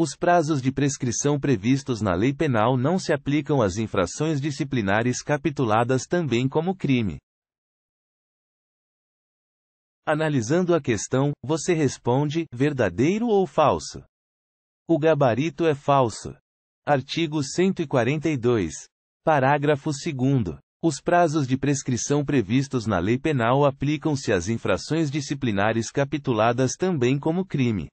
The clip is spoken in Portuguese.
Os prazos de prescrição previstos na lei penal não se aplicam às infrações disciplinares capituladas também como crime. Analisando a questão, você responde: verdadeiro ou falso? O gabarito é falso. Artigo 142. Parágrafo 2. Os prazos de prescrição previstos na lei penal aplicam-se às infrações disciplinares capituladas também como crime.